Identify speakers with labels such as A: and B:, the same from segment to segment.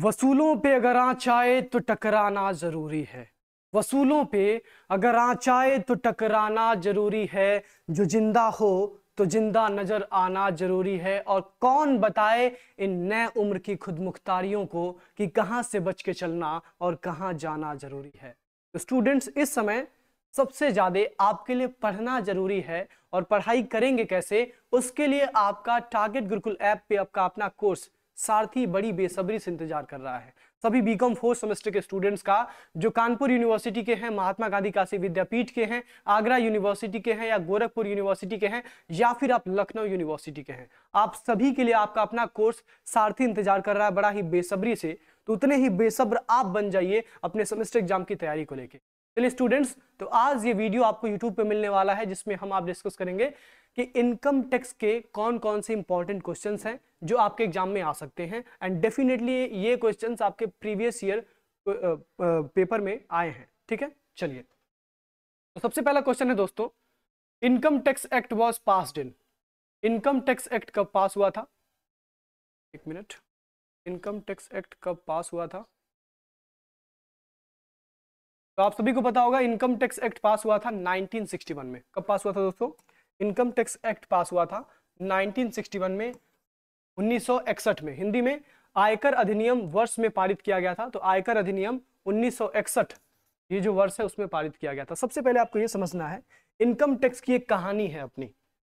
A: वसूलों पे अगर आ चाहे तो टकराना ज़रूरी है वसूलों पे अगर आ चाहे तो टकराना ज़रूरी है जो जिंदा हो तो जिंदा नज़र आना ज़रूरी है और कौन बताए इन नए उम्र की खुद मुख्तारियों को कि कहाँ से बच के चलना और कहाँ जाना ज़रूरी है तो स्टूडेंट्स इस समय सबसे ज़्यादा आपके लिए पढ़ना ज़रूरी है और पढ़ाई करेंगे कैसे उसके लिए आपका टारगेट गुरुकुल ऐप पे आपका अपना कोर्स सारथी बड़ी बेसब्री से इंतजार कर रहा है सभी बीकॉम फोर्थ सेमेस्टर के स्टूडेंट्स का जो कानपुर यूनिवर्सिटी के हैं महात्मा गांधी काशी विद्यापीठ के हैं आगरा यूनिवर्सिटी के हैं या गोरखपुर यूनिवर्सिटी के हैं या फिर आप लखनऊ यूनिवर्सिटी के हैं आप सभी के लिए आपका अपना कोर्स सारथी इंतजार कर रहा है बड़ा ही बेसब्री से तो उतने ही बेसब्र आप बन जाइए अपने सेमेस्टर एग्जाम की तैयारी को लेकर चलिए स्टूडेंट्स तो आज ये वीडियो आपको यूट्यूब पर मिलने वाला है जिसमें हम आप डिस्कस करेंगे कि इनकम टैक्स के कौन कौन से इंपॉर्टेंट क्वेश्चन हैं जो आपके एग्जाम में आ सकते हैं एंड डेफिनेटली ये क्वेश्चन आपके प्रीवियस ईयर पेपर में आए हैं ठीक है चलिए तो सबसे पहला क्वेश्चन है दोस्तों income tax act was pass in income tax act कब पास हुआ था एक मिनट इनकम टैक्स एक्ट कब पास हुआ था तो आप सभी को पता होगा इनकम टैक्स एक्ट पास हुआ था 1961 में कब पास हुआ था दोस्तों इनकम टैक्स एक्ट पास हुआ था 1961 में 1961 में हिंदी में आयकर अधिनियम वर्ष में पारित किया गया था तो आयकर अधिनियम 1961 ये जो वर्ष है उसमें पारित किया गया था सबसे पहले आपको ये समझना है इनकम टैक्स की एक कहानी है अपनी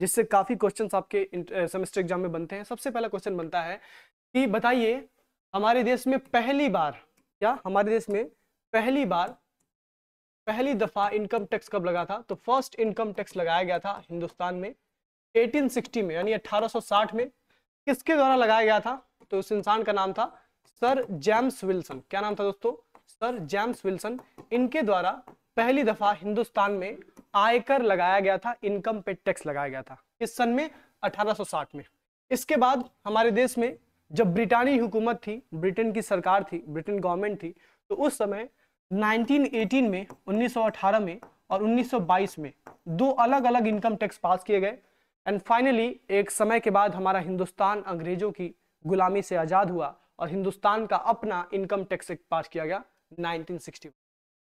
A: जिससे काफी क्वेश्चन आपके सेमेस्टर एग्जाम में बनते हैं सबसे पहला क्वेश्चन बनता है कि बताइए हमारे देश में पहली बार क्या हमारे देश में पहली बार पहली दफा इनकम टैक्स कब लगा था तो फर्स्ट इनकम टैक्स लगाया गया था हिंदुस्तान में 1860 में यानी 1860 में किसके द्वारा लगाया गया था तो उस इंसान का नाम था सर जेम्स विल्सन क्या नाम था दोस्तों सर जेम्स विल्सन इनके द्वारा पहली दफा हिंदुस्तान में आयकर लगाया गया था इनकम पे टैक्स लगाया गया था इस सन में 1860 में इसके बाद हमारे देश में जब ब्रिटानी हुकूमत थी ब्रिटेन की सरकार थी ब्रिटेन गवर्नमेंट थी तो उस समय 1918 में 1918 में और 1922 में दो अलग अलग इनकम टैक्स पास किए गए एंड फाइनली एक समय के बाद हमारा हिंदुस्तान अंग्रेजों की गुलामी से आज़ाद हुआ और हिंदुस्तान का अपना इनकम टैक्स एक्ट पास किया गया 1961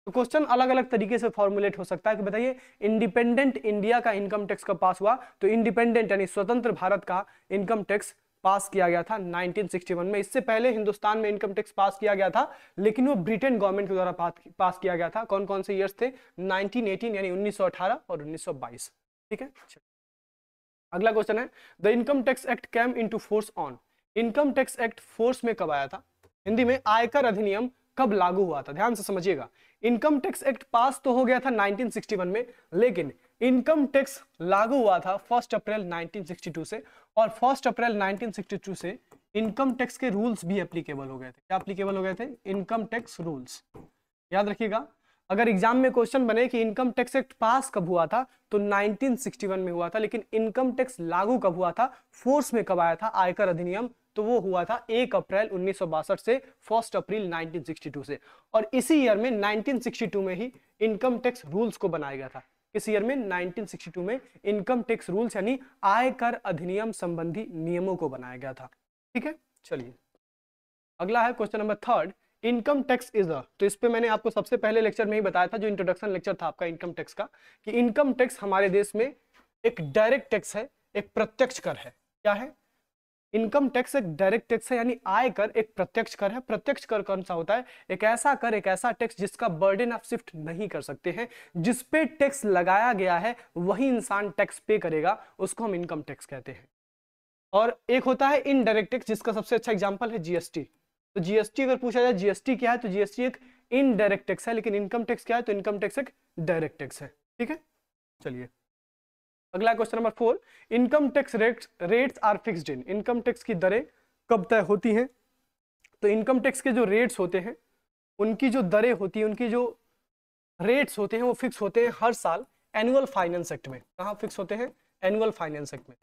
A: तो क्वेश्चन अलग अलग तरीके से फॉर्मुलेट हो सकता है कि बताइए इंडिपेंडेंट इंडिया का इनकम टैक्स कब पास हुआ तो इंडिपेंडेंट यानी स्वतंत्र भारत का इनकम टैक्स पास किया गया था 1961 में इससे पहले हिंदुस्तान में इनकम टैक्स पास किया गया था लेकिन वो ब्रिटेन गवर्नमेंट के द्वारा पास किया गया था कौन कौन से ईयर्स थे 1918 यानी 1918 और 1922 ठीक है अगला क्वेश्चन है the income tax act came into force on income tax act force में कब आया था हिंदी में आयकर अधिनियम कब लागू हुआ था ध्यान से समझिएगा इनकम टैक्स एक्ट पास तो हो गया था 1961 में लेकिन इनकम टैक्स लागू हुआ था फर्स्ट अप्रैल 1962 से और फर्स्ट अप्रैल 1962 से इनकम टैक्स के रूल्स भी एप्लीकेबल हो गए थे क्या एप्लीकेबल हो गए थे इनकम टैक्स रूल्स याद रखिएगा अगर एग्जाम में क्वेश्चन बने कि इनकम टैक्स एक्ट पास कब हुआ था तो 1961 में हुआ था लेकिन इनकम टैक्स लागू कब हुआ था फोर्स में कब आया था आयकर अधिनियम तो वो हुआ था 1 अप्रैल उन्नीस से फर्स्ट अप्रैल 1962 से और इसी ईयर में 1962 में ही इनकम टैक्स रूल्स को बनाया गया था किस ईयर में 1962 में इनकम टैक्स रूल्स यानी आयकर अधिनियम संबंधी नियमों को बनाया गया था ठीक है चलिए अगला है question number third income tax is a तो इस पे मैंने आपको सबसे पहले लेक्चर में ही बताया था जो इंट्रोडक्शन लेक्चर था आपका इनकम टैक्स का कि इनकम टैक्स हमारे देश में एक डायरेक्ट टैक्स है एक प्रत्यक्ष कर है क्या है इनकम टैक्स एक डायरेक्ट टैक्स है यानी आय कर एक प्रत्यक्ष कर है प्रत्यक्ष कर कौन सा होता है एक ऐसा कर एक ऐसा टैक्स जिसका बर्डन आप शिफ्ट नहीं कर सकते हैं जिस पे टैक्स लगाया गया है वही इंसान टैक्स पे करेगा उसको हम इनकम टैक्स कहते हैं और एक होता है इनडायरेक्ट टैक्स जिसका सबसे अच्छा एग्जाम्पल है जीएसटी तो जीएसटी अगर पूछा जाए जीएसटी क्या है तो जीएसटी एक इनडायरेक्ट टैक्स है लेकिन इनकम टैक्स क्या है तो इनकम टैक्स एक डायरेक्ट टैक्स है ठीक है चलिए अगला question number four income tax rate rates are fixed in income tax की दरें कब तय होती हैं तो इनकम टैक्स के जो रेट्स होते हैं उनकी जो दरें होती हैं उनकी जो रेट्स होते हैं वो फिक्स होते हैं हर साल एनुअल फाइनेंस एक्ट में कहाँ फिक्स होते हैं एनुअल फाइनेंस एक्ट में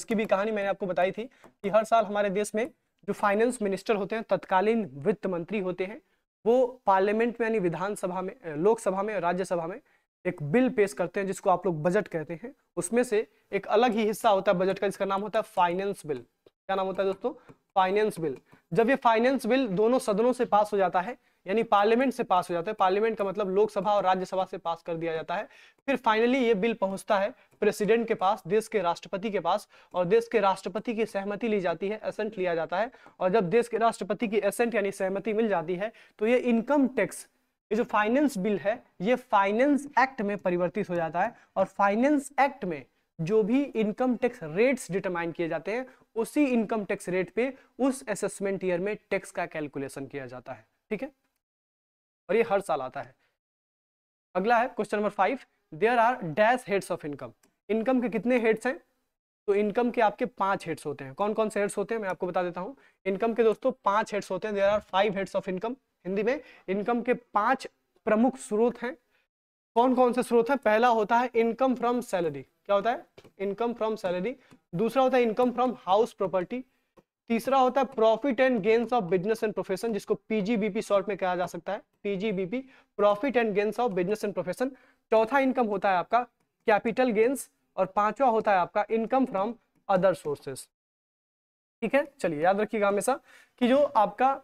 A: इसकी भी कहानी मैंने आपको बताई थी कि हर साल हमारे देश में जो फाइनेंस मिनिस्टर होते हैं तत्कालीन वित्त मंत्री होते हैं वो पार्लियामेंट में यानी विधानसभा में लोकसभा में राज्यसभा में एक बिल पेश करते हैं जिसको आप लोग बजट कहते हैं उसमें से एक अलग ही हिस्सा होता है बजट का जिसका नाम होता है फाइनेंस बिल क्या नाम होता है दोस्तों फाइनेंस बिल जब ये फाइनेंस बिल दोनों सदनों से पास हो जाता है यानी पार्लियामेंट से पास हो जाता है पार्लियामेंट का मतलब लोकसभा और राज्यसभा से पास कर दिया जाता है फिर फाइनली ये बिल पहुंचता है प्रेसिडेंट के पास देश के राष्ट्रपति के पास और देश के राष्ट्रपति की सहमति ली जाती है एसेंट लिया जाता है और जब देश के राष्ट्रपति की एसेंट यानी सहमति मिल जाती है तो ये इनकम टैक्स ये जो फाइनेंस बिल है ये फाइनेंस एक्ट में परिवर्तित हो जाता है और फाइनेंस एक्ट में जो भी इनकम टैक्स रेट्स डिटरमाइन किए जाते हैं उसी इनकम टैक्स रेट पे उस असेसमेंट ईयर में टैक्स का कैलकुलेशन किया जाता है ठीक है और ये हर साल आता है अगला है question number five there are dash heads of income income के कितने हेड्स हैं तो इनकम के आपके पांच हेड्स होते हैं कौन कौन से हेड्स होते हैं मैं आपको बता देता हूँ इनकम के दोस्तों पांच हेड्स होते हैं there are five heads of income Hindi में इनकम के पांच प्रमुख स्रोत हैं कौन कौन से स्रोत है पहला होता है इनकम फ्रॉम सैलरी क्या होता है इनकम फ्रॉम सैलरी दूसरा होता है इनकम फ्रॉम हाउस प्रॉपर्टी तीसरा होता है profit and gains of business and profession जिसको पीजीबीपी शॉर्ट में कहा जा सकता है PGBP profit and gains of business and profession चौथा इनकम होता है आपका कैपिटल गेन्स और पांचवा होता है आपका इनकम फ्रॉम अदर सोर्सेस ठीक है चलिए याद रखिएगा हमेशा कि जो आपका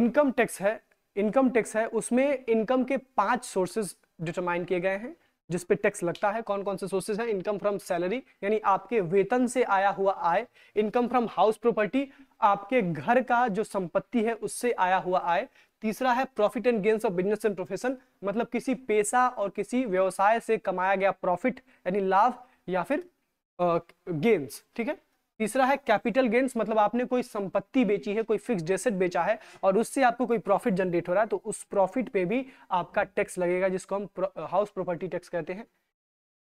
A: इनकम टैक्स है इनकम टैक्स है उसमें इनकम के पांच सोर्सेज डिटरमाइन किए गए हैं जिस पे टैक्स लगता है कौन कौन से सोर्सेज हैं इनकम फ्रॉम सैलरी यानी आपके वेतन से आया हुआ आय इनकम फ्रॉम हाउस प्रॉपर्टी आपके घर का जो संपत्ति है उससे आया हुआ आय तीसरा है profit and gains of business and profession मतलब किसी पेशा और किसी व्यवसाय से कमाया गया प्रॉफिट यानी लाभ या फिर गेन्स ठीक है तीसरा है कैपिटल गेन्स मतलब आपने कोई संपत्ति बेची है कोई फिक्स एसेट बेचा है और उससे आपको कोई प्रॉफिट जनरेट हो रहा है तो उस प्रॉफिट पे भी आपका टैक्स लगेगा जिसको हम हाउस प्रॉपर्टी टैक्स कहते हैं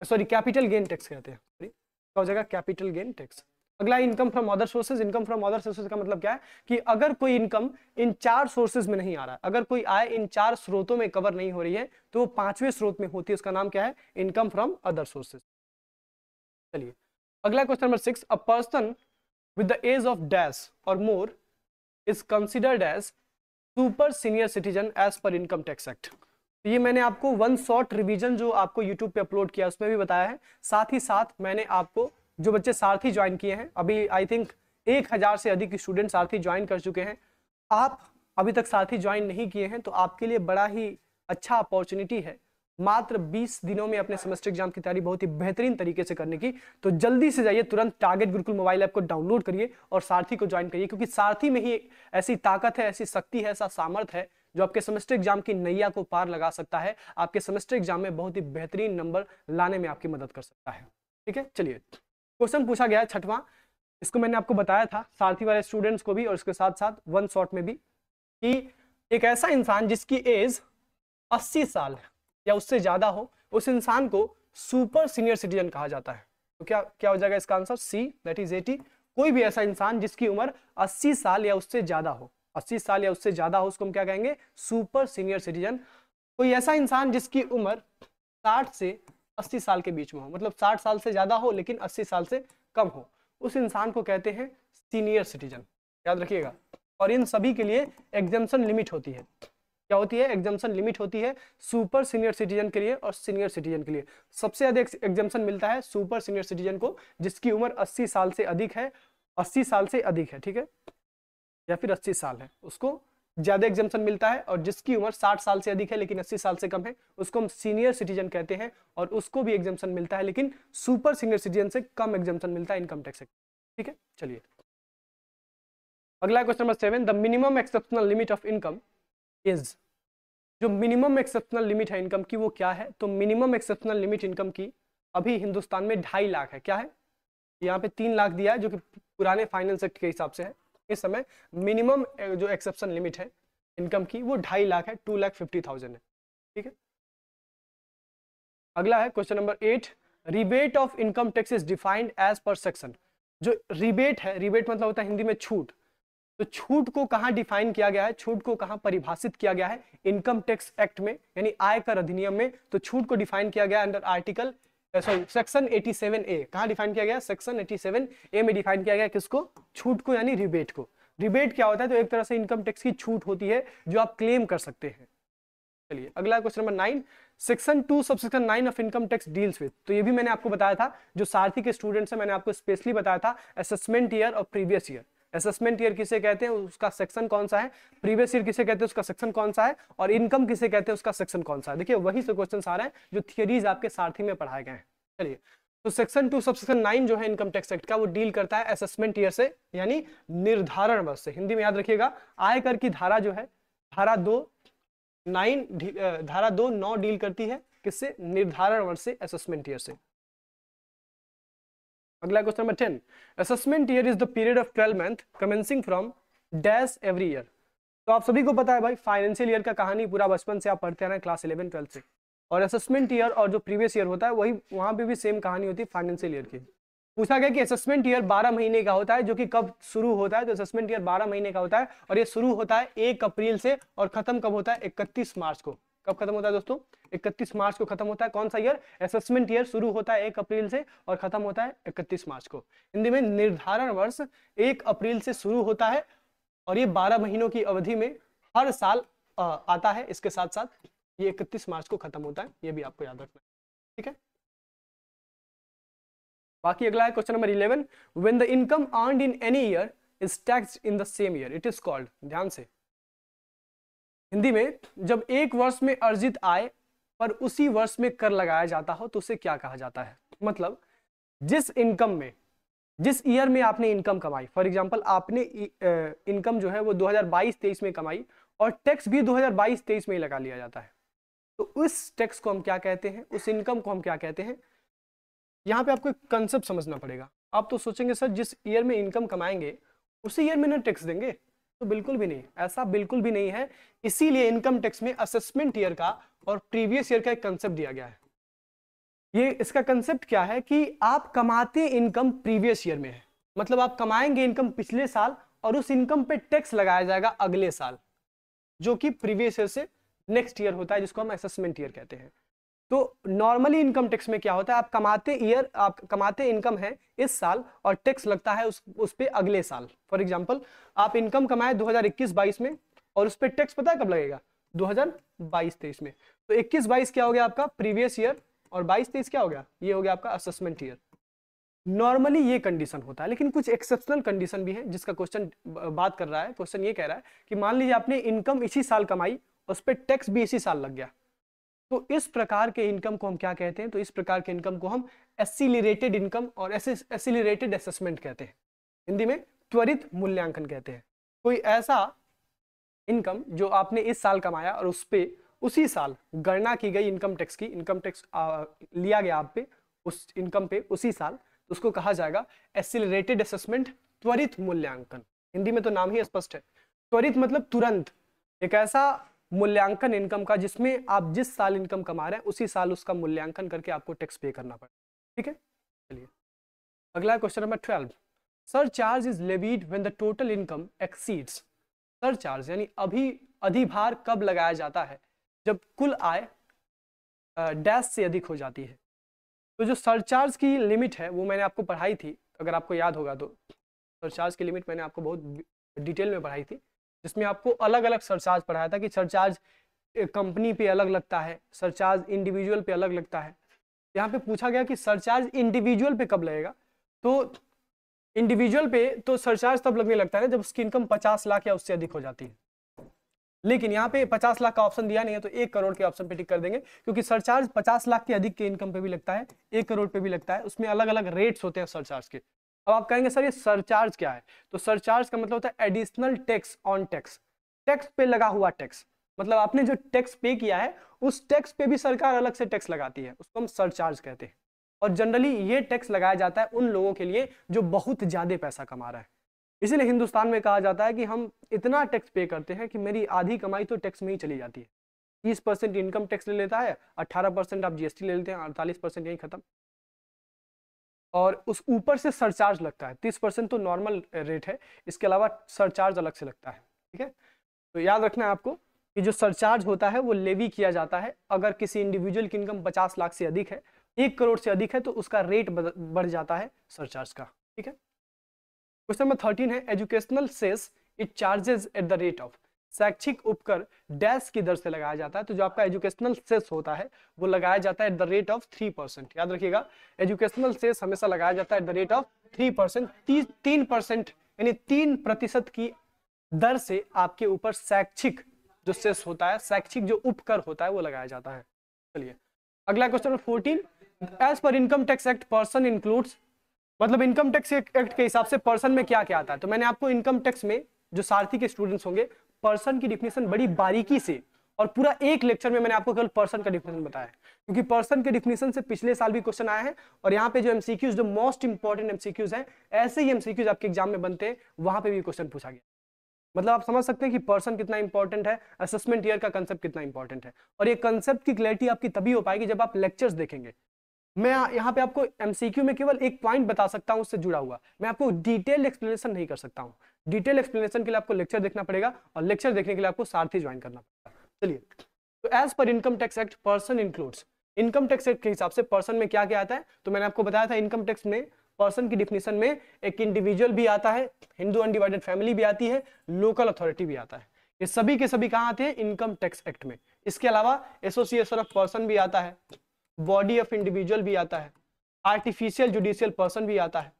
A: सॉरी कैपिटल गेन टैक्स कहते हैं सॉरी क्या हो जाएगा कैपिटल गेन टैक्स अगला income from other sources income from other sources का मतलब क्या है कि अगर कोई इनकम इन चार सोर्सेज में नहीं आ रहा है अगर कोई आय इन चार स्रोतों में कवर नहीं हो रही है तो वो पांचवें स्रोत में होती है उसका नाम क्या है इनकम फ्रॉम अदर सोर्सेज चलिए अगला question number six a person with the age of dash और more is considered as super senior citizen as per income tax act तो ये मैंने आपको वन शॉर्ट रिवीजन जो आपको यूट्यूब पे अपलोड किया उसमें भी बताया है साथ ही साथ मैंने आपको जो बच्चे सारथी ज्वाइन किए हैं अभी आई थिंक एक हज़ार से अधिक स्टूडेंट सारथी ज्वाइन कर चुके हैं आप अभी तक सारथी ज्वाइन नहीं किए हैं तो आपके लिए बड़ा ही अच्छा अपॉर्चुनिटी है मात्र 20 दिनों में अपने सेमेस्टर एग्जाम की तैयारी बहुत ही बेहतरीन तरीके से करने की तो जल्दी से जाइए तुरंत टारगेट गुरुकुल मोबाइल ऐप को डाउनलोड करिए और सारथी को ज्वाइन करिए क्योंकि सारथी में ही ऐसी ताकत है ऐसी शक्ति है ऐसा सामर्थ है जो आपके सेमेस्टर एग्जाम की नैया को पार लगा सकता है आपके सेमेस्टर एग्जाम में बहुत ही बेहतरीन नंबर लाने में आपकी मदद कर सकता है ठीक है चलिए क्वेश्चन पूछा गया है इसको मैंने आपको बताया था सारथी वाले स्टूडेंट्स को भी और इसके साथ साथ वन शॉट में भी कि एक ऐसा इंसान जिसकी एज अस्सी साल है या उससे ज्यादा हो उस इंसान को सुपर सीनियर सिटीजन कहा जाता है तो क्या क्या हो जाएगा इसका answer C that is eighty कोई भी ऐसा इंसान जिसकी उम्र 80 साल या उससे ज्यादा हो 80 साल या उससे ज्यादा हो उसको हम क्या कहेंगे सुपर सीनियर सिटीजन कोई ऐसा इंसान जिसकी उम्र 60 से 80 साल के बीच में हो मतलब 60 साल से ज्यादा हो लेकिन 80 साल से कम हो उस इंसान को कहते हैं सीनियर सिटीजन याद रखिएगा और इन सभी के लिए एग्जामेशन लिमिट होती है क्या होती है एग्जामेशन लिमिट होती है सुपर सीनियर सिटीजन के लिए और सीनियर सिटीजन के लिए सबसे अधिक एग्जामेशन मिलता है सुपर सीनियर सिटीजन को जिसकी उम्र अस्सी साल से अधिक है अस्सी साल से अधिक है ठीक है या फिर अस्सी साल है उसको ज्यादा एग्जामेशन मिलता है और जिसकी उम्र 60 साल से अधिक है लेकिन 80 साल से कम है उसको हम सीनियर सिटीजन कहते हैं और उसको भी एग्जामेशन मिलता है लेकिन सुपर सीनियर सिटीजन से कम एग्जामेशन मिलता है इनकम टैक्स ठीक है चलिए अगला question number seven the minimum exceptional limit of income is जो मिनिमम एक्सेप्शनल लिमिट है इनकम की वो क्या है तो मिनिमम एक्सेप्शनल लिमिट इनकम की अभी हिंदुस्तान में ढाई लाख है क्या है यहाँ पे तीन लाख दिया है जो कि पुराने फाइनेंस एक्ट के हिसाब से है इस समय मिनिमम जो एक्सेप्शन लिमिट है इनकम की वो ढाई लाख है टू लाख फिफ्टी थाउजेंड है ठीक है अगला है question number eight rebate of income tax is defined as per section जो रिबेट है रिबेट मतलब होता है हिंदी में छूट तो छूट को कहा डिफाइन किया गया है छूट को कहा परिभाषित किया गया है इनकम टैक्स एक्ट में यानी आयकर अधिनियम में तो छूट को डिफाइन किया गया under article sorry section 87 A कहा डिफाइन किया गया सेक्शन 87 ए में डिफाइन किया गया किसको छूट को यानी रिबेट को रिबेट क्या होता है तो एक तरह से इनकम टैक्स की छूट होती है जो आप क्लेम कर सकते हैं चलिए अगला question number nine section two sub section nine of income tax deals with तो ये भी मैंने आपको बताया था जो सारथी के स्टूडेंट्स है मैंने आपको स्पेशली बताया था असेसमेंट ईयर और प्रीवियस ईयर असेसमेंट ईयर किसे कहते हैं उसका सेक्शन कौन सा है प्रीवियस ईयर किसे कहते हैं उसका सेक्शन कौन सा है और इनकम किसे कहते हैं उसका सेक्शन कौन सा है देखिए वही से क्वेश्चन आ रहे हैं जो थियरीज आपके सारथी में पढ़ाए गए हैं चलिए तो section two sub section nine जो है इनकम टैक्स एक्ट का वो डील करता है असेसमेंट ईयर से यानी निर्धारण वर्ष से हिंदी में याद रखिएगा आयकर की धारा जो है धारा दो नाइन धारा दो नौ डील करती है किससे निर्धारण वर्ष से असेसमेंट ईयर से अगला question number ten assessment year is the period of twelve month commencing from dash every year तो आप सभी को पता है भाई फाइनेंशियल ईयर का कहानी पूरा बचपन से आप पढ़ते आ रहे हैं क्लास इलेवन ट्वेल्थ से और असेसमेंट ईयर और जो प्रीवियस ईयर होता है वही वहाँ पे भी सेम कहानी होती है फाइनेंशियल ईयर की पूछा गया कि असेसमेंट ईयर 12 महीने का होता है जो कि कब शुरू होता है तो असेसमेंट ईयर 12 महीने का होता है और ये शुरू होता है एक अप्रैल से और खत्म कब होता है इकतीस मार्च को कब खत्म होता है दोस्तों 31 मार्च को खत्म होता है कौन सा ईयर असेसमेंट ईयर शुरू होता है एक अप्रैल से और खत्म होता है 31 मार्च को हिंदी में निर्धारण वर्ष एक अप्रैल से शुरू होता है और ये 12 महीनों की अवधि में हर साल आता है इसके साथ साथ ये 31 मार्च को खत्म होता है ये भी आपको याद रखना ठीक है बाकी अगला है question number eleven when the income earned in any year is tax in the same year it is called ध्यान से हिंदी में जब एक वर्ष में अर्जित आय पर उसी वर्ष में कर लगाया जाता हो तो उसे क्या कहा जाता है मतलब जिस इनकम में जिस ईयर में आपने इनकम कमाई फॉर एग्जाम्पल आपने इनकम जो है वो 2022-23 में कमाई और टैक्स भी 2022-23 में ही लगा लिया जाता है तो उस टैक्स को हम क्या कहते हैं उस इनकम को हम क्या कहते हैं यहाँ पे आपको एक कंसेप्ट समझना पड़ेगा आप तो सोचेंगे सर जिस ईयर में इनकम कमाएंगे उसी ईयर में ना टैक्स देंगे तो बिल्कुल भी नहीं ऐसा बिल्कुल भी नहीं है इसीलिए इनकम टैक्स में असेसमेंट ईयर का और प्रीवियस ईयर का एक कंसेप्ट दिया गया है ये इसका कंसेप्ट क्या है कि आप कमाते इनकम प्रीवियस ईयर में है मतलब आप कमाएंगे इनकम पिछले साल और उस इनकम पे टैक्स लगाया जाएगा अगले साल जो कि प्रीवियस ईयर से नेक्स्ट ईयर होता है जिसको हम असेसमेंट ईयर कहते हैं तो नॉर्मली इनकम टैक्स में क्या होता है आप कमाते ईयर आप कमाते इनकम है इस साल और टैक्स लगता है उस उस पर अगले साल फॉर एग्जाम्पल आप इनकम कमाए 2021-22 में और उस पर टैक्स पता है कब लगेगा 2022-23 में तो 21-22 क्या हो गया आपका प्रीवियस ईयर और 22-23 क्या हो गया ये हो गया आपका असेसमेंट ईयर नॉर्मली ये कंडीशन होता है लेकिन कुछ एक्सेप्शनल कंडीशन भी है जिसका क्वेश्चन बात कर रहा है क्वेश्चन ये कह रहा है कि मान लीजिए आपने इनकम इसी साल कमाई उस पर टैक्स भी इसी साल लग गया तो इस प्रकार के इनकम को हम क्या कहते हैं तो इस प्रकार के इनकम को हम एसिलेटेड इनकम और एसिलेटेड असेसमेंट कहते हैं हिंदी में त्वरित मूल्यांकन कहते हैं कोई ऐसा इनकम जो आपने इस साल कमाया और उस पर उसी साल गणना की गई इनकम टैक्स की इनकम टैक्स लिया गया आप पे उस इनकम पे उसी साल तो उसको कहा जाएगा एसिलेटेड असेसमेंट त्वरित मूल्यांकन हिंदी में तो नाम ही स्पष्ट है त्वरित मतलब तुरंत एक ऐसा मूल्यांकन इनकम का जिसमें आप जिस साल इनकम कमा रहे हैं उसी साल उसका मूल्यांकन करके आपको टैक्स पे करना पड़ेगा ठीक है चलिए अगला question number twelve surcharge is levied when the total income exceeds surcharge यानी अभी अधिभार कब लगाया जाता है जब कुल आय डैश से अधिक हो जाती है तो जो सरचार्ज की लिमिट है वो मैंने आपको पढ़ाई थी अगर आपको याद होगा तो सरचार्ज की लिमिट मैंने आपको बहुत डिटेल में पढ़ाई थी जिसमें आपको अलग अलग सरचार्ज पढ़ाया था कि सरचार्ज कंपनी पे अलग लगता है सरचार्ज इंडिविजुअल पे अलग लगता है यहाँ पे पूछा गया कि सरचार्ज इंडिविजुअल पे कब लगेगा तो इंडिविजुअल पे तो सरचार्ज तब लगने लगता है जब उसकी इनकम पचास लाख या उससे अधिक हो जाती है लेकिन यहाँ पे पचास लाख का ऑप्शन दिया नहीं है तो एक करोड़ के ऑप्शन पे टिक कर देंगे क्योंकि सरचार्ज पचास लाख के अधिक के इनकम पे भी लगता है एक करोड़ पे भी लगता है उसमें अलग अलग रेट्स होते हैं सरचार्ज के अब आप कहेंगे सर ये सरचार्ज क्या है तो सरचार्ज का मतलब होता है additional tax on tax tax पे लगा हुआ टैक्स मतलब आपने जो टैक्स पे किया है उस टैक्स पे भी सरकार अलग से टैक्स लगाती है उसको हम सरचार्ज कहते हैं और जनरली ये टैक्स लगाया जाता है उन लोगों के लिए जो बहुत ज़्यादा पैसा कमा रहा है इसीलिए हिंदुस्तान में कहा जाता है कि हम इतना टैक्स पे करते हैं कि मेरी आधी कमाई तो टैक्स में ही चली जाती है तीस परसेंट इनकम टैक्स ले लेता है अट्ठारह परसेंट आप जीएसटी ले लेते हैं अड़तालीस परसेंट यही खत्म और उस ऊपर से सरचार्ज लगता है तीस परसेंट तो नॉर्मल रेट है इसके अलावा सरचार्ज अलग से लगता है ठीक है तो याद रखना है आपको कि जो सरचार्ज होता है वो लेवी किया जाता है अगर किसी इंडिविजुअल की इनकम पचास लाख से अधिक है एक करोड़ से अधिक है तो उसका रेट बढ़ जाता है सरचार्ज का ठीक है क्वेश्चन नंबर थर्टीन है educational cess it charges at the rate of शैक्षिक उपकर डैश की दर से लगाया जाता है तो जो आपका एजुकेशनल सेस होता है वो लगाया जाता है at the rate of three percent याद रखिएगा एजुकेशनल सेस हमेशा लगाया जाता है at the rate of three percent तीन परसेंट यानी तीन प्रतिशत की दर से आपके ऊपर शैक्षिक जो सेस होता है शैक्षिक जो उपकर होता है वो लगाया जाता है चलिए अगला question number fourteen as per income tax act person includes मतलब इनकम टैक्स एक्ट के हिसाब से पर्सन में क्या क्या आता है तो मैंने आपको इनकम टैक्स में जो सारथी के स्टूडेंट्स होंगे पर्सन की डिफिनेशन बड़ी बारीकी से और पूरा एक लेक्चर में मैंने आपको केवल पर्सन का डिफिनेशन बताया है क्योंकि पर्सन के डिफिनेशन से पिछले साल भी क्वेश्चन आया है और यहाँ पे जो एमसीक्यूज जो मोस्ट इंपॉर्टेंट एमसीक्यूज हैं ऐसे ही एमसीक्यूज आपके एग्जाम में बनते हैं वहां पे भी क्वेश्चन पूछा गया मतलब आप समझ सकते हैं कि पर्सन कितना इंपॉर्टेंट है असेसमेंट ईयर का कंसेप्ट कितना इंपॉर्टेंट है और ये कंसेप्ट की क्लैरिटी आपकी तभी हो पाएगी जब आप लेक्चर्स देखेंगे मैं यहाँ पे आपको एमसीक्यू में केवल एक पॉइंट बता सकता हूँ उससे जुड़ा हुआ मैं आपको डिटेल एक्सप्लेनेशन नहीं कर सकता हूँ डिटेल एक्सप्लेनेशन के लिए आपको लेक्चर देखना पड़ेगा और लेक्चर देखने के लिए आपको सारथी ज्वाइन करना पड़ेगा चलिए तो as per income tax act person includes income tax act के हिसाब से पर्सन में क्या क्या आता है तो मैंने आपको बताया था इनकम टैक्स में पर्सन की डिफिनेशन में एक इंडिविजुअल भी आता है हिंदू अनडिवाइडेड फैमिली भी आती है लोकल अथॉरिटी भी आता है ये सभी के सभी कहाँ आते हैं इनकम टैक्स एक्ट में इसके अलावा एसोसिएशन ऑफ पर्सन भी आता है बॉडी ऑफ इंडिविजुअल भी आता है आर्टिफिशियल जुडिशियल पर्सन भी आता है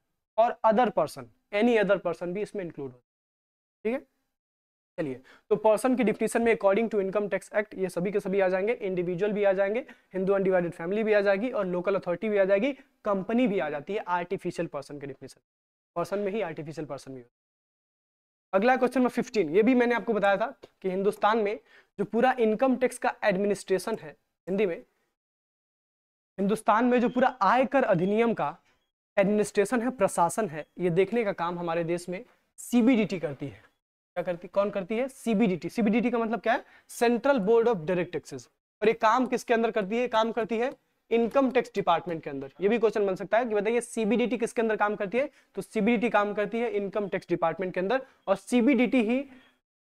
A: और other person any other person भी इसमें इंक्लूड होता है ठीक है चलिए तो पर्सन की डिफिनेशन में according to income tax act ये सभी के सभी आ जाएंगे इंडिविजुअल भी आ जाएंगे हिंदू अनडिवाइडेड फैमिली भी आ जाएगी और लोकल अथॉरिटी भी आ जाएगी कंपनी भी आ जाती है आर्टिफिशियल पर्सन के डिफिनेशन पर्सन में ही आर्टिफिशियल पर्सन भी होता है अगला क्वेश्चन नंबर फिफ्टीन ये भी मैंने आपको बताया था कि हिंदुस्तान में जो पूरा इनकम टैक्स का एडमिनिस्ट्रेशन है हिंदी में हिंदुस्तान में जो पूरा आयकर अधिनियम का एडमिनिस्ट्रेशन है प्रशासन है ये देखने का काम हमारे देश में सीबीडीटी करती है क्या करती कौन करती है सीबीडीटी सीबीडीटी का मतलब क्या है central board of direct taxes और ये काम किसके अंदर करती है काम करती है इनकम टैक्स डिपार्टमेंट के अंदर ये भी क्वेश्चन बन सकता है कि बताइए सीबीडीटी किसके अंदर काम करती है तो सीबीडीटी काम करती है इनकम टैक्स डिपार्टमेंट के अंदर और सीबीडीटी ही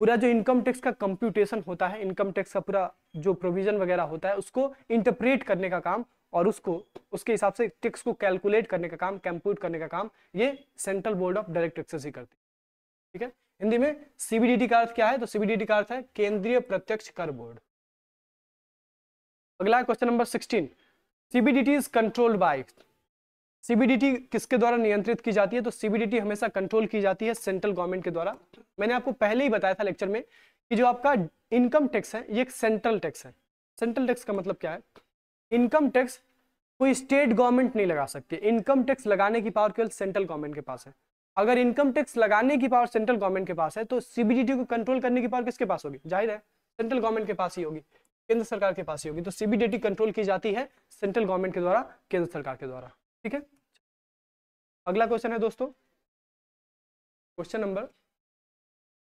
A: पूरा जो इनकम टैक्स का कंप्यूटेशन होता है इनकम टैक्स का पूरा जो प्रोविजन वगैरह होता है उसको इंटरप्रेट करने का काम और उसको उसके हिसाब से टिक्स को कैलकुलेट करने का काम कंप्यूट करने का काम ये central board of direct taxes ही करती है ठीक है हिंदी में सीबीडीटी का अर्थ क्या है तो सीबीडीटी का अर्थ है केंद्रीय प्रत्यक्ष कर बोर्ड अगला question number sixteen CBDT is controlled by CBDT किसके द्वारा नियंत्रित की जाती है तो सीबीडीटी हमेशा कंट्रोल की जाती है सेंट्रल गवर्नमेंट के द्वारा मैंने आपको पहले ही बताया था लेक्चर में कि जो आपका इनकम टैक्स है ये एक सेंट्रल टैक्स है सेंट्रल टैक्स का मतलब क्या है इनकम टैक्स कोई स्टेट गवर्नमेंट नहीं लगा सकती इनकम टैक्स लगाने की पावर केवल सेंट्रल गवर्नमेंट के पास है अगर इनकम टैक्स लगाने की पावर सेंट्रल गवर्नमेंट के पास है तो सीबीडीटी को कंट्रोल करने की पावर किसके पास होगी जाहिर है सेंट्रल गवर्नमेंट के पास ही होगी केंद्र सरकार के पास ही होगी तो सीबीडीटी कंट्रोल की जाती है सेंट्रल गवर्नमेंट के द्वारा केंद्र सरकार के द्वारा ठीक है अगला क्वेश्चन है दोस्तों question number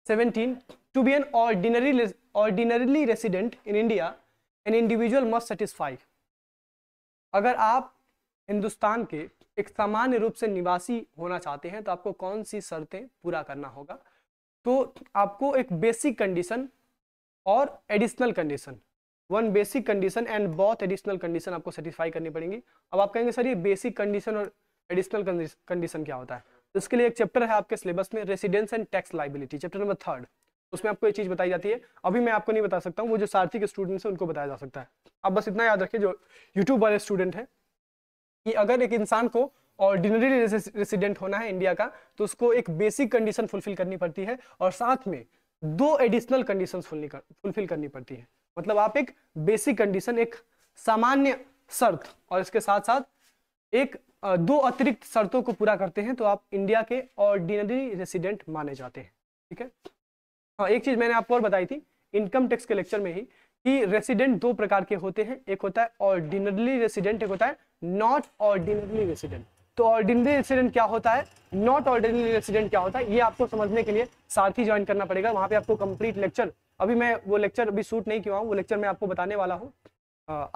A: seventeen to be an ordinary ordinarily resident in India an individual must satisfy अगर आप हिंदुस्तान के एक सामान्य रूप से निवासी होना चाहते हैं तो आपको कौन सी शर्तें पूरा करना होगा तो आपको एक बेसिक कंडीशन और additional condition one basic condition and बहुत एडिशनल कंडीशन आपको सेटिस्फाई करनी पड़ेगी अब आप कहेंगे सर ये बेसिक कंडीशन और एडिशनल कंडीशन क्या होता है तो इसके लिए एक चैप्टर है आपके सिलेबस में residence and tax liability chapter number third उसमें आपको ये चीज़ बताई जाती है अभी मैं आपको नहीं बता सकता हूँ वो जो सारथी के स्टूडेंट्स हैं उनको बताया जा सकता है आप बस इतना याद रखिए जो यूट्यूब वाले स्टूडेंट हैं कि अगर एक इंसान को ऑर्डिनरी रेसिडेंट होना है इंडिया का तो उसको एक बेसिक कंडीशन फुलफिल करनी पड़ती है और साथ में दो एडिशनल कंडीशन फुलफिल करनी पड़ती है मतलब आप एक बेसिक कंडीशन एक सामान्य शर्त और इसके साथ साथ एक दो अतिरिक्त शर्तों को पूरा करते हैं तो आप इंडिया के ऑर्डिनरी रेसिडेंट माने जाते हैं ठीक है हाँ एक चीज मैंने आपको और बताई थी इनकम टैक्स के लेक्चर में ही कि रेसिडेंट दो प्रकार के होते हैं एक होता है ऑर्डिनरली रेसिडेंट एक होता है नॉट ऑर्डिनरली रेसिडेंट तो ऑर्डिनरी रेसिडेंट क्या होता है नॉट ऑर्डिनरी रेसिडेंट क्या होता है ये आपको समझने के लिए सारथी ज्वाइन करना पड़ेगा वहां पे आपको कंप्लीट लेक्चर अभी मैं वो लेक्चर अभी शूट नहीं किया हूँ वो लेक्चर मैं आपको बताने वाला हूँ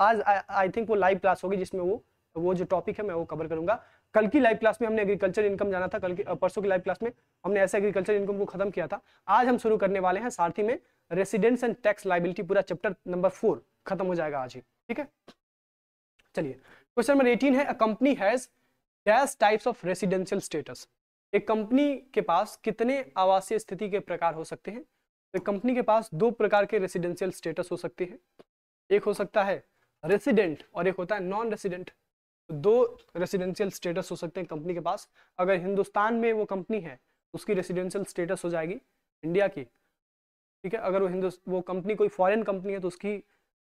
A: आज आई थिंक वो लाइव क्लास होगी जिसमें वो वो जो टॉपिक है मैं वो कवर करूंगा कल की लाइव क्लास में हमने एग्रीकल्चर इनकम जाना था कल की परसों की लाइव क्लास में हमने ऐसे एग्रीकल्चर इनकम को खत्म किया था आज हम शुरू करने वाले हैं सारथी में रेसिडेंस एंड टैक्स लाइबिलिटी पूरा चैप्टर नंबर फोर खत्म हो जाएगा आज ही ठीक है चलिए क्वेश्चन नंबर एटीन है company has dash types of residential status एक कंपनी के पास कितने आवासीय स्थिति के प्रकार हो सकते हैं तो कंपनी के पास दो प्रकार के रेसिडेंशियल स्टेटस हो सकते हैं एक हो सकता है रेसिडेंट और एक होता है नॉन रेसिडेंट दो रेसिडेंशियल स्टेटस हो सकते हैं कंपनी के पास अगर हिंदुस्तान में वो कंपनी है उसकी रेसिडेंशियल स्टेटस हो जाएगी इंडिया की ठीक है अगर वो हिंदु वो कंपनी कोई फॉरेन कंपनी है तो उसकी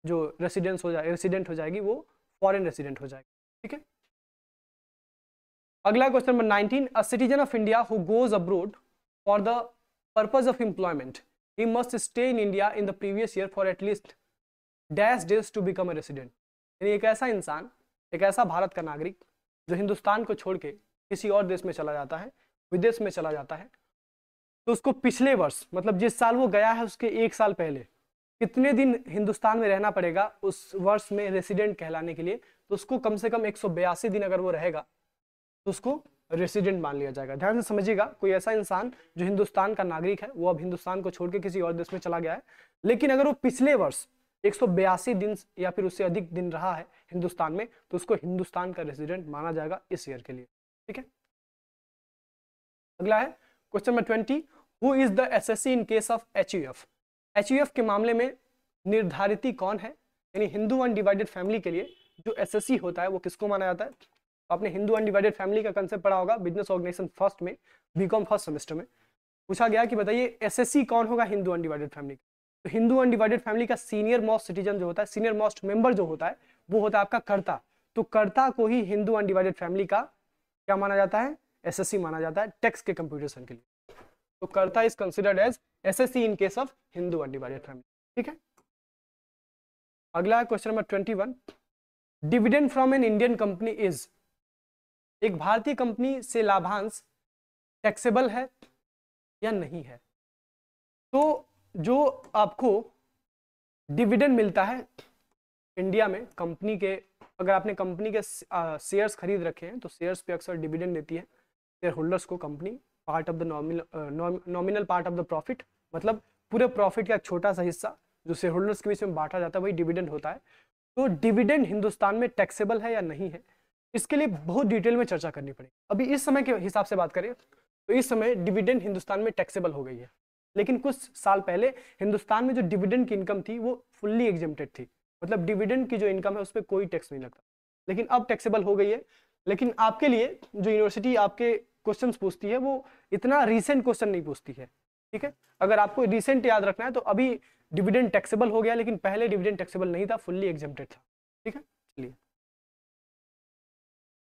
A: जो रेसिडेंस हो जाए रेसिडेंट हो जाएगी वो फॉरेन रेसिडेंट हो जाएगी ठीक है अगला question number nineteen a citizen of India who goes abroad for the purpose of employment he must stay in India in the previous year for at least dash days to become a resident यानी एक ऐसा इंसान एक ऐसा भारत का नागरिक जो हिंदुस्तान को छोड़ के किसी और देश में चला जाता है विदेश में चला जाता है तो उसको पिछले वर्ष मतलब जिस साल वो गया है उसके एक साल पहले कितने दिन हिंदुस्तान में रहना पड़ेगा उस वर्ष में रेसिडेंट कहलाने के लिए तो उसको कम से कम एक दिन अगर वो रहेगा तो उसको रेसिडेंट मान लिया जाएगा ध्यान से समझिएगा कोई ऐसा इंसान जो हिंदुस्तान का नागरिक है वो अब हिंदुस्तान को छोड़ के किसी और देश में चला गया है लेकिन अगर वो पिछले वर्ष एक दिन या फिर उससे अधिक दिन रहा है हिंदुस्तान में तो उसको हिंदुस्तान का रेसिडेंट माना जाएगा इस ईयर के लिए ठीक है अगला है question number twenty who is the S S C in case of H U F H U F के मामले में निर्धारित कौन है यानी हिंदू अनडिवाइडेड फैमिली के लिए जो एस एस सी होता है वो किसको माना जाता है तो आपने हिंदू अनडिवाइडेड फैमिली का कंसेप्ट पढ़ा होगा बिजनेस ऑर्गेनाइजेशन फर्स्ट में बीकॉम फर्स्ट सेमेस्टर में पूछा गया कि बताइए एस एस सी कौन होगा हिंदू अनडिवाइडेड फैमिली का तो हिंदू अनडिवाइडेड फैमिली का सीनियर मोस्ट सिटीजन जो होता है सीनियर मोस्ट मेंबर जो होता है वो होता है आपका कर्ता तो कर्ता को ही हिंदू अनडिवाइडेड फैमिली का क्या माना जाता है एसएससी माना जाता है टैक्स के कंप्यूटेशन के लिए तो karta is considered as SSC in case of Hindu undivided family ठीक है अगला है question number twenty one dividend from an Indian company is एक भारतीय कंपनी से लाभांश टैक्सेबल है या नहीं है तो जो आपको डिविडेंड मिलता है इंडिया में कंपनी के अगर आपने कंपनी के शेयर्स खरीद रखे हैं तो शेयर्स पे अक्सर डिविडेंड देती है शेयर होल्डर्स को company part of the nominal nominal part of the profit मतलब पूरे प्रॉफिट का एक छोटा सा हिस्सा जो शेयर होल्डर्स के बीच में बांटा जाता है वही डिविडेंड होता है तो डिविडेंड हिंदुस्तान में टैक्सेबल है या नहीं है इसके लिए बहुत डिटेल में चर्चा करनी पड़ेगी अभी इस समय के हिसाब से बात करें तो इस समय डिविडेंड हिंदुस्तान में टैक्सेबल हो गई है लेकिन कुछ साल पहले हिंदुस्तान में जो डिविडेंड की इनकम थी वो फुल्ली एग्जेप्टेड थी मतलब डिविडेंड की जो इनकम है उस पर कोई टैक्स नहीं लगता लेकिन अब टैक्सेबल हो गई है लेकिन आपके लिए जो यूनिवर्सिटी आपके क्वेश्चन पूछती है वो इतना रिसेंट क्वेश्चन नहीं पूछती है ठीक है अगर आपको रिसेंट याद रखना है तो अभी डिविडेंड टैक्सेबल हो गया लेकिन पहले डिविडेंड टैक्सेबल नहीं था फुल्ली एग्जेप्टेड था ठीक है चलिए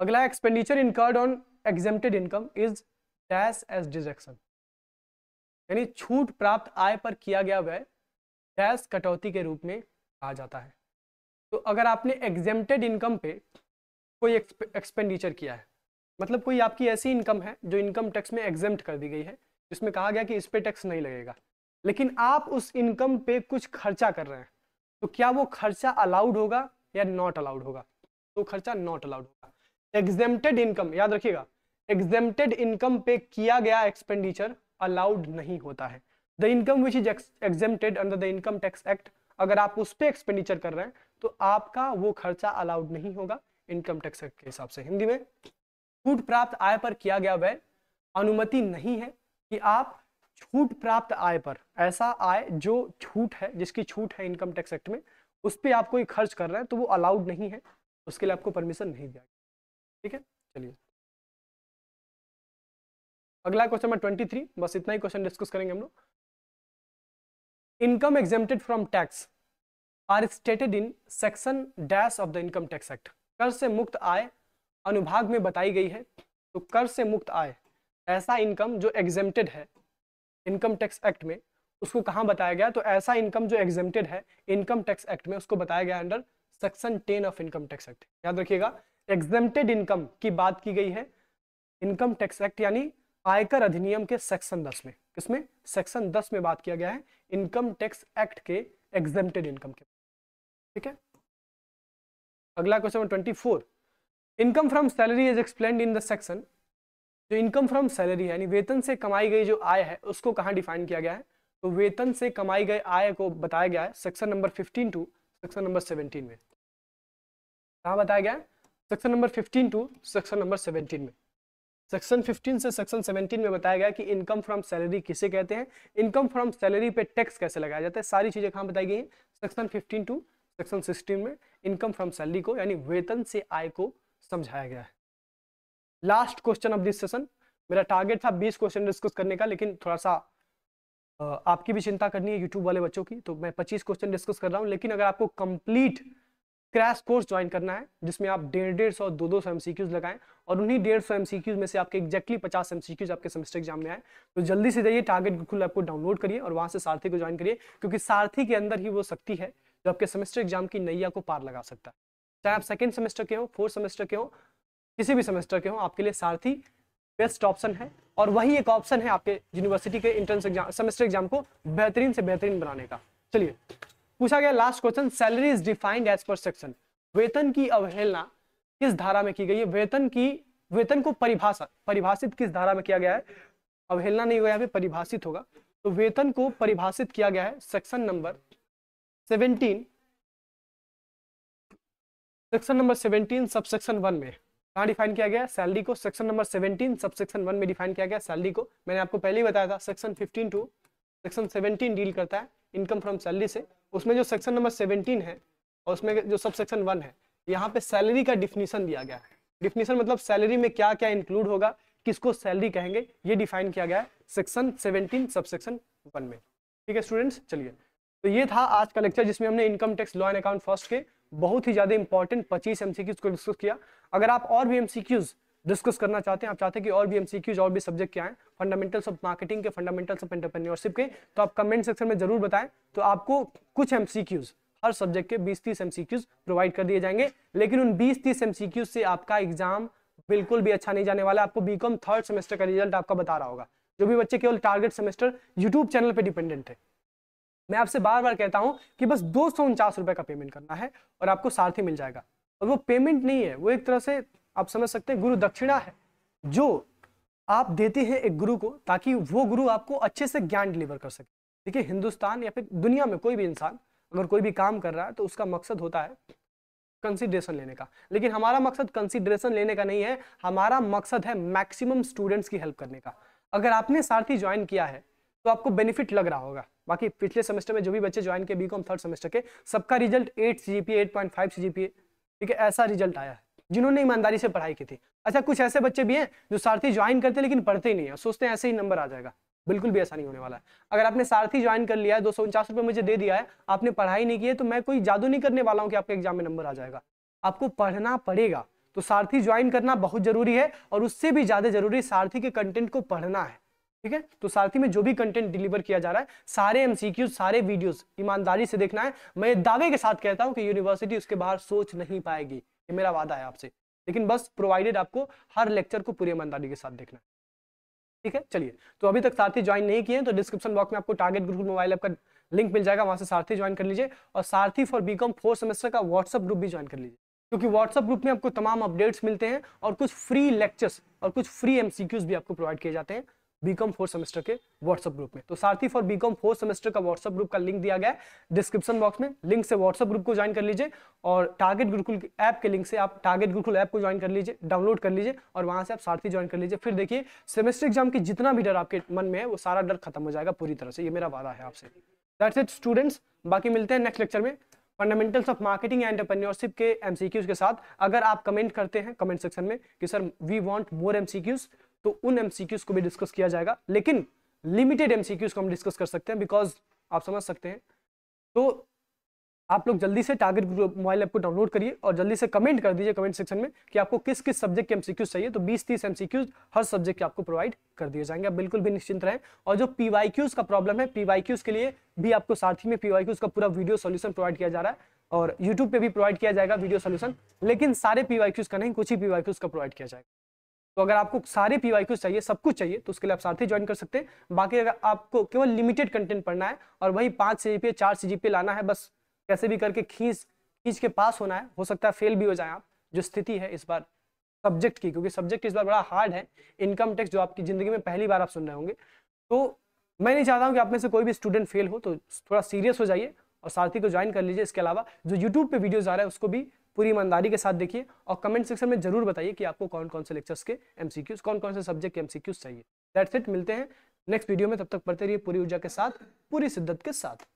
A: अगला expenditure incurred on exempted income is dash as deduction यानी छूट प्राप्त आय पर किया गया व्यय टैक्स कटौती के रूप में कहा जाता है तो अगर आपने एग्जेम्प्टेड इनकम पे कोई एक्सपेंडिचर किया है मतलब कोई आपकी ऐसी इनकम है जो इनकम टैक्स में एग्जेम्प्ट कर दी गई है जिसमें कहा गया कि इस पर टैक्स नहीं लगेगा लेकिन आप उस इनकम पे कुछ खर्चा कर रहे हैं तो क्या वो खर्चा अलाउड होगा या नॉट अलाउड होगा तो खर्चा नॉट अलाउड होगा एग्जेम्प्टेड इनकम याद रखिएगा एग्जेम्प्टेड इनकम पे किया गया एक्सपेंडिचर अलाउड नहीं होता है the income which is exempted under the income tax act अगर आप उस पर एक्सपेंडिचर कर रहे हैं तो आपका वो खर्चा अलाउड नहीं होगा इनकम टैक्स एक्ट के हिसाब से हिंदी में छूट प्राप्त आय पर किया गया व्यय अनुमति नहीं है कि आप छूट प्राप्त आय पर ऐसा आय जो छूट है जिसकी छूट है इनकम टैक्स एक्ट में उस पर आप कोई खर्च कर रहे हैं तो वो अलाउड नहीं है उसके लिए आपको परमिशन नहीं दिया ठीक है चलिए अगला क्वेश्चन नंबर ट्वेंटी थ्री बस इतना ही क्वेश्चन डिस्कस करेंगे हम लोग income exempted from tax are stated in section dash of the income tax act कर से मुक्त आय अनुभाग में बताई गई है तो कर से मुक्त आय ऐसा इनकम जो एग्जेप्टेड है इनकम टैक्स एक्ट में उसको कहाँ बताया गया तो ऐसा इनकम जो एग्जेप्टेड है इनकम टैक्स एक्ट में उसको बताया गया under section ten of income tax act याद रखिएगा एग्जेप्टेड इनकम की बात की गई है इनकम टैक्स एक्ट यानी आयकर अधिनियम के सेक्शन 10 में किसमें सेक्शन 10 में बात किया गया है इनकम टैक्स एक्ट के एग्जेप्टेड इनकम के ठीक है अगला question twenty four income from salary is explain in the section जो इनकम फ्रॉम सैलरी यानी वेतन से कमाई गई जो आय है उसको कहाँ डिफाइन किया गया है तो वेतन से कमाई गई आय को बताया गया है section number fifteen to section number seventeen में कहा बताया गया है section number fifteen to section number seventeen में सेक्शन 15 से सेक्शन 17 में बताया गया कि इनकम फ्रॉम सैलरी किसे कहते हैं इनकम फ्रॉम सैलरी पे टैक्स कैसे लगाया जाता है सारी चीज़ें कहाँ बताई गई हैं सेक्शन 15 टू सेक्शन 16 में इनकम फ्रॉम सैलरी को यानी वेतन से आय को समझाया गया है last question of this session मेरा टारगेट था बीस क्वेश्चन डिस्कस करने का लेकिन थोड़ा सा आपकी भी चिंता करनी है यूट्यूब वाले बच्चों की तो मैं पच्चीस क्वेश्चन डिस्कस कर रहा हूँ लेकिन अगर आपको कंप्लीट क्रैश कोर्स ज्वाइन करना है जिसमें आप डेढ़ डेढ़ सौ दो दो सौ एमसीक्यूज लगाएं और उन्हीं डेढ़ सौ एमसीक्यूज में से आपके एक्जैक्टली पचास एमसीक्यूज आपके सेमेस्टर एग्जाम में आए तो जल्दी से जाइए टारगेट गुकुल को डाउनलोड करिए और वहां से सारथी को ज्वाइन करिए क्योंकि सारथी के अंदर ही वो शक्ति है जो आपके सेमेस्टर एग्जाम की नैया को पार लगा सकता है चाहे आप सेकेंड सेमेस्टर के हो फोर्थ सेमेस्टर के हो किसी भी सेमेस्टर के हो आपके लिए सारथी बेस्ट ऑप्शन है और वही एक ऑप्शन है आपके यूनिवर्सिटी के इंट्रेंस एग्जाम सेमेस्टर एग्जाम को बेहतरीन से बेहतरीन बनाने का चलिए पूछा गया last question salary is defined as per section वेतन की अवहेलना किस धारा में की गई है वेतन की वेतन को परिभाषा परिभाषित किस धारा में किया गया है अवहेलना नहीं होगा परिभाषित होगा तो वेतन को परिभाषित किया गया है section number seventeen section number seventeen sub section one में कहा डिफाइन किया गया सैलरी को section number seventeen sub section one में डिफाइन किया गया सैलरी को मैंने आपको पहले ही बताया था section fifteen to section seventeen deal करता है इनकम फ्रॉम सैलरी से उसमें जो सेक्शन नंबर सेवनटीन है और उसमें जो सब सेक्शन वन है यहाँ पे सैलरी का डिफिनीशन दिया गया है डिफिनीशन मतलब सैलरी में क्या क्या इंक्लूड होगा किसको सैलरी कहेंगे ये डिफाइन किया गया है section seventeen sub section one में ठीक है स्टूडेंट्स चलिए तो ये था आज का लेक्चर जिसमें हमने income tax law and account first के बहुत ही ज्यादा इंपॉर्टेंट पच्चीस एमसीक्यूज को डिस्कस किया अगर आप और भी एमसीक्यूज डिस्कस करना चाहते हैं आप चाहते हैं कि और भी एमसीक्यूज और भी सब्जेक्ट क्या है फंडामेंटल्स ऑफ मार्केटिंग के फंडामेंटल्स ऑफ एंटरप्रेन्योरशिप के तो आप कमेंट सेक्शन में जरूर बताएं तो आपको कुछ एमसीक्यूज हर सब्जेक्ट के 20-30 एमसीक्यूज प्रोवाइड कर दिए जाएंगे लेकिन उन 20-30 एमसीक्यूज से आपका एग्जाम बिल्कुल भी अच्छा नहीं जाने वाला आपको बीकॉम थर्ड सेमेस्टर का रिजल्ट आपका बता रहा होगा जो भी बच्चे केवल टारगेट सेमेस्टर यूट्यूब चैनल पर डिपेंडेंट है मैं आपसे बार बार कहता हूँ कि बस दो सौ का पेमेंट करना है और आपको साथ ही मिल जाएगा और वो पेमेंट नहीं है वो एक तरह से आप समझ सकते हैं गुरु दक्षिणा है जो आप देते हैं एक गुरु को ताकि वो गुरु आपको अच्छे से ज्ञान डिलीवर कर सके देखिए हिंदुस्तान या फिर दुनिया में कोई भी इंसान अगर कोई भी काम कर रहा है तो उसका मकसद होता है कंसिडरेशन लेने का लेकिन हमारा मकसद कंसीडरेशन लेने का नहीं है हमारा मकसद है मैक्सिमम स्टूडेंट्स की हेल्प करने का अगर आपने सारथी ज्वाइन किया है तो आपको बेनिफिट लग रहा होगा बाकी पिछले सेमेस्टर में जो भी बच्चे ज्वाइन किए बीकॉम थर्ड सेमेस्टर के सबका result eight C G P eight point five C G P ठीक है ऐसा रिजल्ट आया है जिन्होंने ईमानदारी से पढ़ाई की थी अच्छा कुछ ऐसे बच्चे भी हैं जो सारथी ज्वाइन करते हैं लेकिन पढ़ते ही नहीं है सोचते हैं ऐसे ही नंबर आ जाएगा बिल्कुल भी ऐसा नहीं होने वाला है अगर आपने सारथी ज्वाइन कर लिया है दो सौ उनचास रुपये मुझे दे दिया है आपने पढ़ाई नहीं की है तो मैं कोई जादू नहीं करने वाला हूँ कि आपके एग्जाम में नंबर आ जाएगा आपको पढ़ना पड़ेगा तो सारथी ज्वाइन करना बहुत जरूरी है और उससे भी ज्यादा जरूरी सारथी के कंटेंट को पढ़ना है ठीक है तो सारथी में जो भी कंटेंट डिलीवर किया जा रहा है सारे एमसीक्यू सारे वीडियोस ईमानदारी से देखना है मैं दावे के साथ कहता हूं कि यूनिवर्सिटी उसके बाहर सोच नहीं पाएगी मेरा वादा है आपसे लेकिन बस प्रोवाइडेड आपको हर लेक्चर को पूरी ईमानदारी के साथ देखना ठीक है चलिए तो अभी तक सारथी ज्वाइन नहीं किए हैं तो डिस्क्रिप्शन बॉक्स में आपको टारगेट ग्रुप मोबाइल ऐप का लिंक मिल जाएगा वहां से सारथी ज्वाइन कर लीजिए और Saarthi for BCom fourth semester का व्हाट्सअप ग्रुप भी ज्वाइन कर लीजिए क्योंकि व्हाट्सअप ग्रुप में आपको तमाम अपडेट्स मिलते हैं और कुछ फ्री लेक्चर्स और कुछ फ्री एमसीक्यूज भी आपको प्रोवाइड किए जाते हैं बीकॉम फोर सेमेस्टर के व्हाट्सएप ग्रुप में तो Saarthi for BCom four semester का व्हाट्सएप ग्रुप का लिंक दिया गया है डिस्क्रिप्शन बॉक्स में लिंक से व्हाट्सएप ग्रुप को ज्वाइन कर लीजिए और टारगेट गुरुकुल ऐप के लिंक से आप टारगेट गुरुकुल ऐप को ज्वाइन कर लीजिए डाउनलोड कर लीजिए और वहां से आप सारथी ज्वाइन कर लीजिए फिर देखिए सेमेस्टर एग्जाम की जितना भी डर आपके मन में है वो सारा डर खत्म हो जाएगा पूरी तरह से ये मेरा वादा है आपसे दैट्स इट स्टूडेंट्स बाकी मिलते हैं नेक्स्ट लेक्चर में fundamentals of marketing and entrepreneurship के एमसीक्यूज के साथ अगर आप कमेंट करते हैं कमेंट सेक्शन में कि sir we want more MCQs तो उन एमसीक्यूज को भी डिस्कस किया जाएगा लेकिन लिमिटेड एमसीक्यूज को हम डिस्कस कर सकते हैं बिकॉज आप समझ सकते हैं तो आप लोग जल्दी से टारगेट ग्रुप मोबाइल ऐप को डाउनलोड करिए और जल्दी से कमेंट कर दीजिए कमेंट सेक्शन में कि आपको किस किस सब्जेक्ट के एमसीक्यूज चाहिए तो 20-30 एमसीक्यूज हर सब्जेक्ट के आपको प्रोवाइड कर दिए जाएंगे आप बिल्कुल भी निश्चिंत रहें और जो पीवाईक्यूज का प्रॉब्लम है पीवाईक्यूज के लिए भी आपको साथ ही में पीवाईक्यूज का पूरा वीडियो सोल्यूशन प्रोवाइड किया जा रहा है और यूट्यूब पर भी प्रोवाइड किया जाएगा वीडियो सोल्यूशन लेकिन सारे पीवाईक्यूज का नहीं कुछ ही पीवाईक्यूज का प्रोवाइड किया जाएगा तो अगर आपको सारे पी वाई चाहिए सब कुछ चाहिए तो उसके लिए आप साथ ही ज्वाइन कर सकते हैं बाकी अगर आपको केवल लिमिटेड कंटेंट पढ़ना है और वही पाँच सी जी चार सी लाना है बस कैसे भी करके खींच खींच के पास होना है हो सकता है फेल भी हो जाए आप जो स्थिति है इस बार सब्जेक्ट की क्योंकि सब्जेक्ट इस बार बड़ा हार्ड है इनकम टैक्स जो आपकी ज़िंदगी में पहली बार आप सुन रहे होंगे तो मैं नहीं चाहता हूँ कि आप में से कोई भी स्टूडेंट फेल हो तो थोड़ा सीरियस हो जाइए और साथी को ज्वाइन कर लीजिए इसके अलावा जो यूट्यूब पे वीडियोज आ रहा है उसको भी पूरी ईमानदारी के साथ देखिए और कमेंट सेक्शन में जरूर बताइए कि आपको कौन कौन से लेक्चर्स के एमसीक्यूज कौन कौन से सब्जेक्ट के एमसीक्यूज चाहिए दैट्स इट मिलते हैं नेक्स्ट वीडियो में तब तक पढ़ते रहिए पूरी ऊर्जा के साथ पूरी शिद्दत के साथ